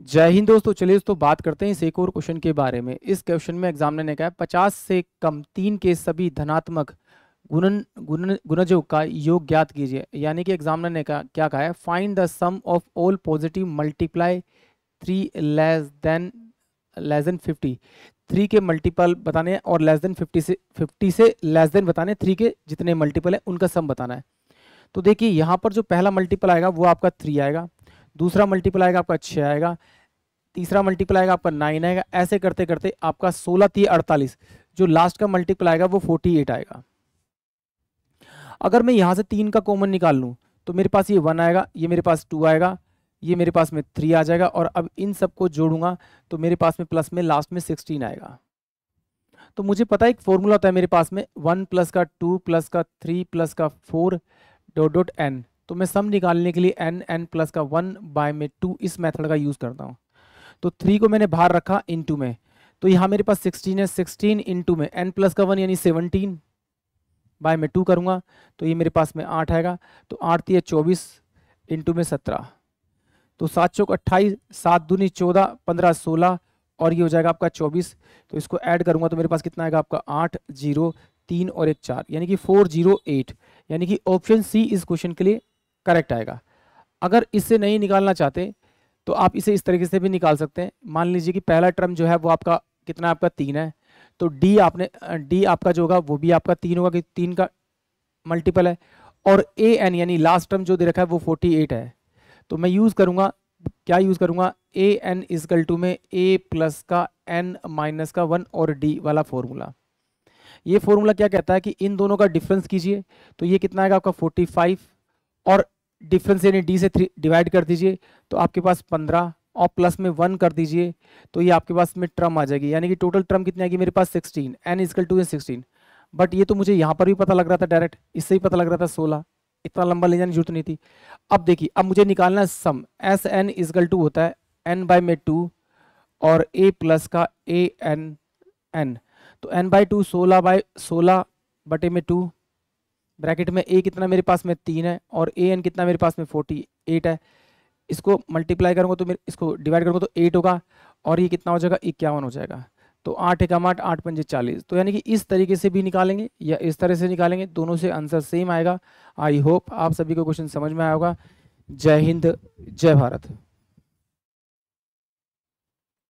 जय हिंद दोस्तों चलिए दोस्तों बात करते हैं इस एक और क्वेश्चन के बारे में इस क्वेश्चन में एग्जामिनर ने कहा पचास से कम तीन के सभी धनात्मक गुणन गुणन गुणजों का योग ज्ञात कीजिए यानी कि एग्जामिनर ने कहा क्या कहा है find the sum of all positive multiply three less than less than fifty three के मल्टीपल बताने और लेस देन फिफ्टी से फिफ्टी से लेस देन बताने थ्री के जितने मल्टीपल हैं उनका सम बताना है तो देखिए यहाँ पर जो पहला मल्टीपल आएगा वो आपका थ्री आएगा दूसरा मल्टीपल आएगा आपका छः आएगा तीसरा मल्टीपल आएगा आपका नाइन आएगा ऐसे करते करते आपका सोलह ती अड़तालीस जो लास्ट का मल्टीपल आएगा वो फोर्टी एट आएगा अगर मैं यहाँ से तीन का कॉमन निकाल लूँ तो मेरे पास ये वन आएगा ये मेरे पास टू आएगा ये मेरे पास में थ्री आ जाएगा और अब इन सबको जोड़ूंगा तो मेरे पास में प्लस में लास्ट में सिक्सटीन आएगा तो मुझे पता एक फॉर्मूला होता है मेरे पास में वन प्लस का टू प्लस का थ्री प्लस का फोर डॉट डॉट एन तो मैं सम निकालने के लिए एन एन प्लस का वन बाय में टू इस मेथड का यूज़ करता हूँ तो थ्री को मैंने बाहर रखा इंटू में तो यहाँ मेरे पास सिक्सटीन है सिक्सटीन इंटू में एन प्लस का वन यानी सेवनटीन बाय में टू करूँगा तो ये मेरे पास में आठ आएगा तो आठ थी चौबीस इंटू में सत्रह तो सात चौक अट्ठाईस सात दूनी चौदह पंद्रह सोलह और ये हो जाएगा आपका चौबीस तो इसको ऐड करूँगा तो मेरे पास कितना आएगा आपका आठ जीरो तीन और एक चार यानी कि फोर जीरो एट यानी कि ऑप्शन सी इस क्वेश्चन के लिए करेक्ट आएगा अगर इससे नहीं निकालना चाहते तो आप इसे इस तरीके से भी निकाल सकते हैं मान लीजिए कि पहला टर्म जो है वो आपका कितना आपका तीन है तो डी आपने डी आपका जो होगा वो भी आपका तीन होगा कि तीन का मल्टीपल है और ए एन यानी लास्ट टर्म जो दे रखा है वो फोर्टी एट है तो मैं यूज़ करूँगा क्या यूज़ करूँगा ए एन इजकल टू में ए प्लस का एन माइनस का वन और डी वाला फॉर्मूला ये फॉर्मूला क्या कहता है कि इन दोनों का डिफरेंस कीजिए तो ये कितना आएगा आपका फोर्टी फाइव और डिफरेंस यानी डी से थ्री डिवाइड कर दीजिए तो आपके पास पंद्रह और प्लस में वन कर दीजिए तो ये आपके पास में ट्रम आ जाएगी यानी कि टोटल ट्रम कितनी आएगी मेरे पास sixteen n equal to sixteen but ये तो मुझे यहाँ पर भी पता लग रहा था डायरेक्ट इससे ही पता लग रहा था सोलह इतना लंबा ले जाने की जरूरत नहीं थी अब देखिए अब मुझे निकालना है sum S n equal to होता है एन बाय में टू और ए प्लस का ए एन एन तो एन बाय टू सोलह बाय सोलह बटे में टू ब्रैकेट में ए कितना मेरे पास में तीन है और ए एन कितना मेरे पास में फोर्टी एट है इसको मल्टीप्लाई करूँगा तो मेरे इसको डिवाइड करूँगा तो एट होगा और ये कितना हो जाएगा इक्यावन हो जाएगा तो आठ एक आठ आठ पंजे चालीस तो यानी कि इस तरीके से भी निकालेंगे या इस तरह से निकालेंगे दोनों से आंसर सेम आएगा आई होप आप सभी को क्वेश्चन समझ में आएगा जय हिंद जय भारत